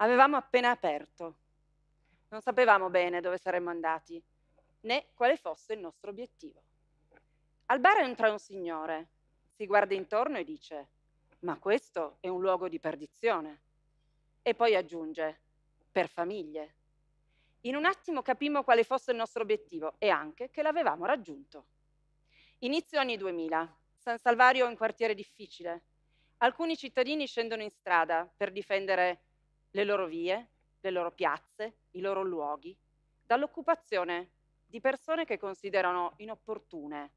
Avevamo appena aperto. Non sapevamo bene dove saremmo andati, né quale fosse il nostro obiettivo. Al bar entra un signore, si guarda intorno e dice, ma questo è un luogo di perdizione. E poi aggiunge, per famiglie. In un attimo capimmo quale fosse il nostro obiettivo e anche che l'avevamo raggiunto. Inizio anni 2000. San Salvario è un quartiere difficile. Alcuni cittadini scendono in strada per difendere le loro vie, le loro piazze, i loro luoghi, dall'occupazione di persone che considerano inopportune,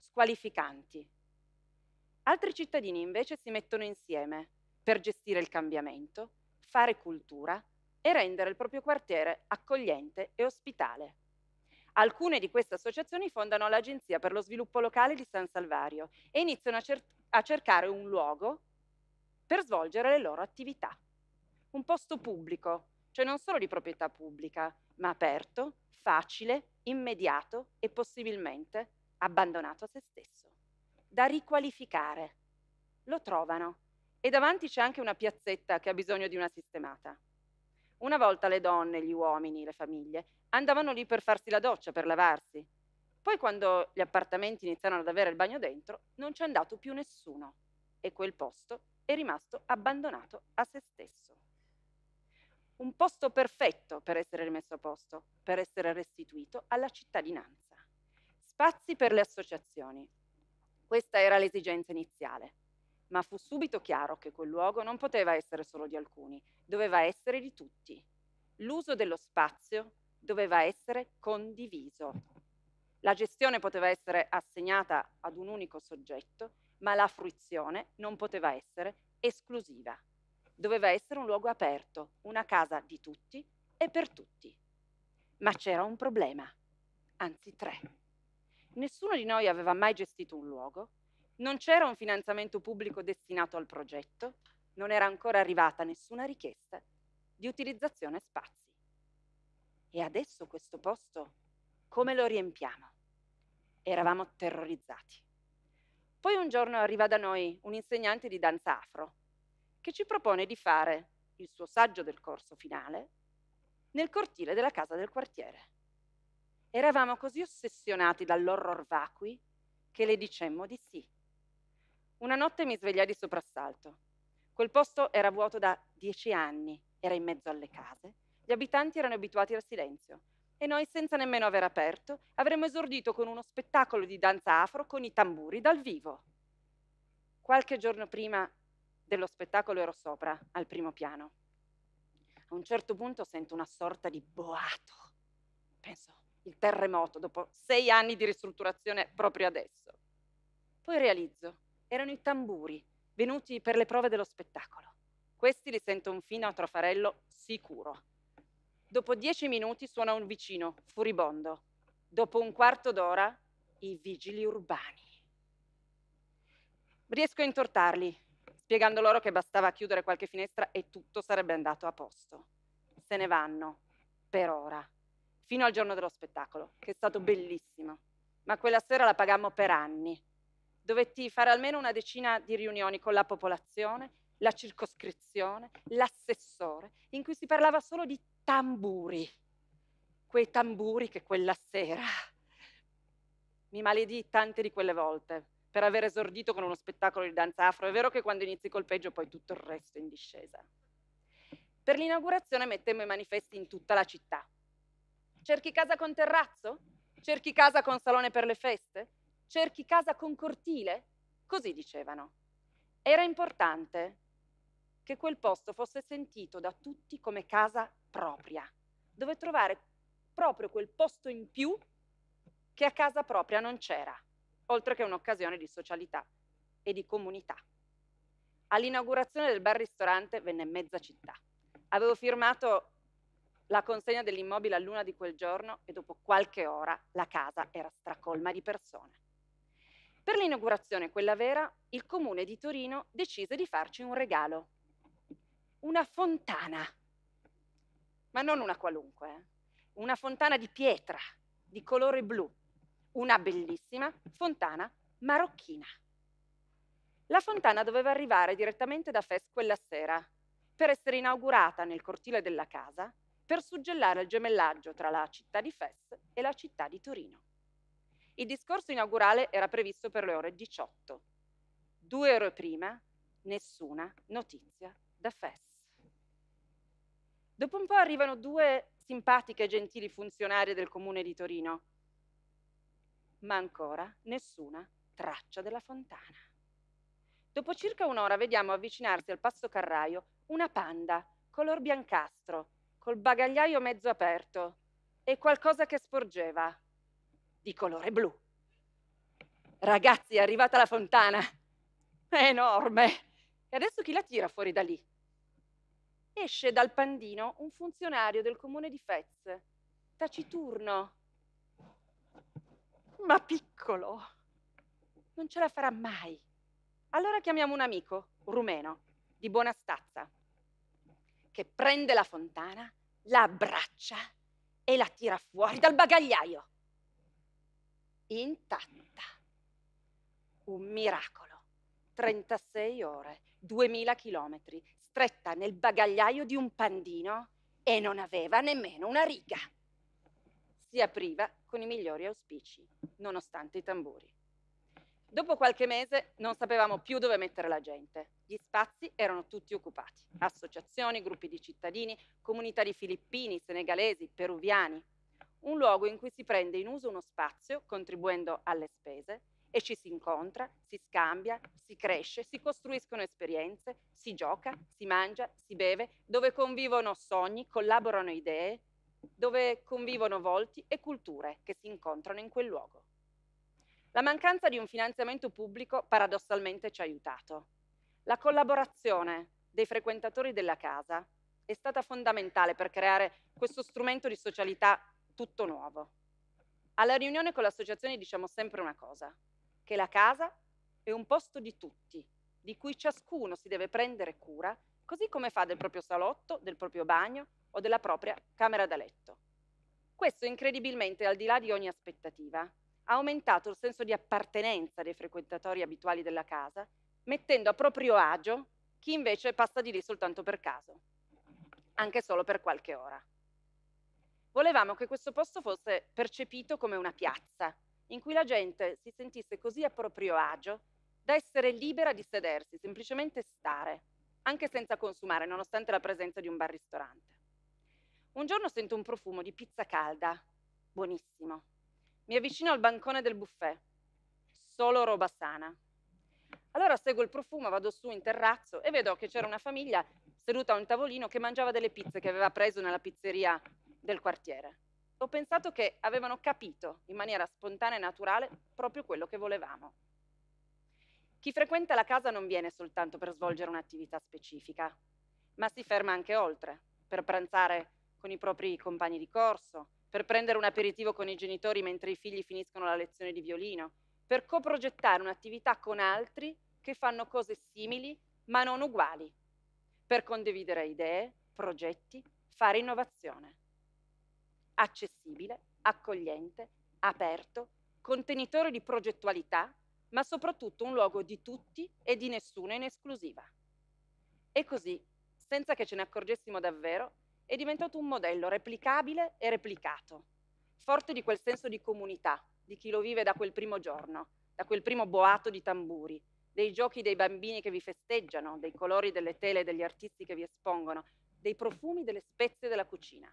squalificanti. Altri cittadini invece si mettono insieme per gestire il cambiamento, fare cultura e rendere il proprio quartiere accogliente e ospitale. Alcune di queste associazioni fondano l'Agenzia per lo sviluppo locale di San Salvario e iniziano a, cer- a cercare un luogo per svolgere le loro attività un posto pubblico, cioè non solo di proprietà pubblica, ma aperto, facile, immediato e possibilmente abbandonato a se stesso, da riqualificare. Lo trovano e davanti c'è anche una piazzetta che ha bisogno di una sistemata. Una volta le donne, gli uomini, le famiglie andavano lì per farsi la doccia, per lavarsi. Poi quando gli appartamenti iniziarono ad avere il bagno dentro, non c'è andato più nessuno e quel posto è rimasto abbandonato a se stesso un posto perfetto per essere rimesso a posto, per essere restituito alla cittadinanza. Spazi per le associazioni. Questa era l'esigenza iniziale, ma fu subito chiaro che quel luogo non poteva essere solo di alcuni, doveva essere di tutti. L'uso dello spazio doveva essere condiviso. La gestione poteva essere assegnata ad un unico soggetto, ma la fruizione non poteva essere esclusiva doveva essere un luogo aperto, una casa di tutti e per tutti. Ma c'era un problema, anzi tre. Nessuno di noi aveva mai gestito un luogo, non c'era un finanziamento pubblico destinato al progetto, non era ancora arrivata nessuna richiesta di utilizzazione spazi. E adesso questo posto, come lo riempiamo? Eravamo terrorizzati. Poi un giorno arriva da noi un insegnante di danza afro che ci propone di fare il suo saggio del corso finale nel cortile della casa del quartiere. Eravamo così ossessionati dall'horror vacui che le dicemmo di sì. Una notte mi svegliai di soprassalto. Quel posto era vuoto da dieci anni, era in mezzo alle case, gli abitanti erano abituati al silenzio e noi, senza nemmeno aver aperto, avremmo esordito con uno spettacolo di danza afro con i tamburi dal vivo. Qualche giorno prima dello spettacolo ero sopra, al primo piano. A un certo punto sento una sorta di boato. Penso, il terremoto dopo sei anni di ristrutturazione proprio adesso. Poi realizzo, erano i tamburi venuti per le prove dello spettacolo. Questi li sento un fino a Trofarello sicuro. Dopo dieci minuti suona un vicino, furibondo. Dopo un quarto d'ora, i vigili urbani. Riesco a intortarli, spiegando loro che bastava chiudere qualche finestra e tutto sarebbe andato a posto. Se ne vanno, per ora, fino al giorno dello spettacolo, che è stato bellissimo, ma quella sera la pagammo per anni. Dovetti fare almeno una decina di riunioni con la popolazione, la circoscrizione, l'assessore, in cui si parlava solo di tamburi. Quei tamburi che quella sera mi maledì tante di quelle volte per aver esordito con uno spettacolo di danza afro. È vero che quando inizi col peggio poi tutto il resto è in discesa. Per l'inaugurazione mettemmo i manifesti in tutta la città. Cerchi casa con terrazzo? Cerchi casa con salone per le feste? Cerchi casa con cortile? Così dicevano. Era importante che quel posto fosse sentito da tutti come casa propria, dove trovare proprio quel posto in più che a casa propria non c'era oltre che un'occasione di socialità e di comunità. All'inaugurazione del bar ristorante venne mezza città. Avevo firmato la consegna dell'immobile a luna di quel giorno e dopo qualche ora la casa era stracolma di persone. Per l'inaugurazione, quella vera, il comune di Torino decise di farci un regalo. Una fontana. Ma non una qualunque, eh? una fontana di pietra, di colore blu, una bellissima fontana marocchina. La fontana doveva arrivare direttamente da Fes quella sera per essere inaugurata nel cortile della casa per suggellare il gemellaggio tra la città di Fes e la città di Torino. Il discorso inaugurale era previsto per le ore 18. Due ore prima, nessuna notizia da Fes. Dopo un po' arrivano due simpatiche e gentili funzionarie del comune di Torino ma ancora nessuna traccia della fontana. Dopo circa un'ora vediamo avvicinarsi al passo carraio una panda, color biancastro, col bagagliaio mezzo aperto e qualcosa che sporgeva, di colore blu. Ragazzi, è arrivata la fontana! È enorme! E adesso chi la tira fuori da lì? Esce dal pandino un funzionario del comune di Fez, taciturno, ma piccolo, non ce la farà mai. Allora chiamiamo un amico, un rumeno, di buona stazza, che prende la fontana, la abbraccia e la tira fuori dal bagagliaio. Intatta. Un miracolo. 36 ore, 2000 chilometri, stretta nel bagagliaio di un pandino e non aveva nemmeno una riga si apriva con i migliori auspici, nonostante i tamburi. Dopo qualche mese non sapevamo più dove mettere la gente. Gli spazi erano tutti occupati. Associazioni, gruppi di cittadini, comunità di filippini, senegalesi, peruviani. Un luogo in cui si prende in uso uno spazio contribuendo alle spese e ci si incontra, si scambia, si cresce, si costruiscono esperienze, si gioca, si mangia, si beve, dove convivono sogni, collaborano idee, dove convivono volti e culture che si incontrano in quel luogo. La mancanza di un finanziamento pubblico paradossalmente ci ha aiutato. La collaborazione dei frequentatori della casa è stata fondamentale per creare questo strumento di socialità tutto nuovo. Alla riunione con l'associazione diciamo sempre una cosa, che la casa è un posto di tutti, di cui ciascuno si deve prendere cura, così come fa del proprio salotto, del proprio bagno o della propria camera da letto. Questo incredibilmente, al di là di ogni aspettativa, ha aumentato il senso di appartenenza dei frequentatori abituali della casa, mettendo a proprio agio chi invece passa di lì soltanto per caso, anche solo per qualche ora. Volevamo che questo posto fosse percepito come una piazza, in cui la gente si sentisse così a proprio agio da essere libera di sedersi, semplicemente stare, anche senza consumare, nonostante la presenza di un bar-ristorante. Un giorno sento un profumo di pizza calda, buonissimo. Mi avvicino al bancone del buffet, solo roba sana. Allora seguo il profumo, vado su in terrazzo e vedo che c'era una famiglia seduta a un tavolino che mangiava delle pizze che aveva preso nella pizzeria del quartiere. Ho pensato che avevano capito in maniera spontanea e naturale proprio quello che volevamo. Chi frequenta la casa non viene soltanto per svolgere un'attività specifica, ma si ferma anche oltre, per pranzare con i propri compagni di corso, per prendere un aperitivo con i genitori mentre i figli finiscono la lezione di violino, per coprogettare un'attività con altri che fanno cose simili ma non uguali, per condividere idee, progetti, fare innovazione. Accessibile, accogliente, aperto, contenitore di progettualità, ma soprattutto un luogo di tutti e di nessuno in esclusiva. E così, senza che ce ne accorgessimo davvero, è diventato un modello replicabile e replicato, forte di quel senso di comunità, di chi lo vive da quel primo giorno, da quel primo boato di tamburi, dei giochi dei bambini che vi festeggiano, dei colori delle tele degli artisti che vi espongono, dei profumi delle spezie della cucina.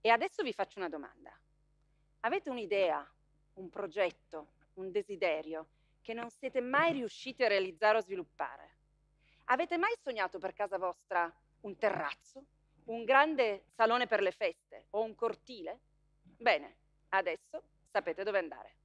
E adesso vi faccio una domanda. Avete un'idea, un progetto, un desiderio che non siete mai riusciti a realizzare o sviluppare? Avete mai sognato per casa vostra un terrazzo, un grande salone per le feste o un cortile? Bene, adesso sapete dove andare.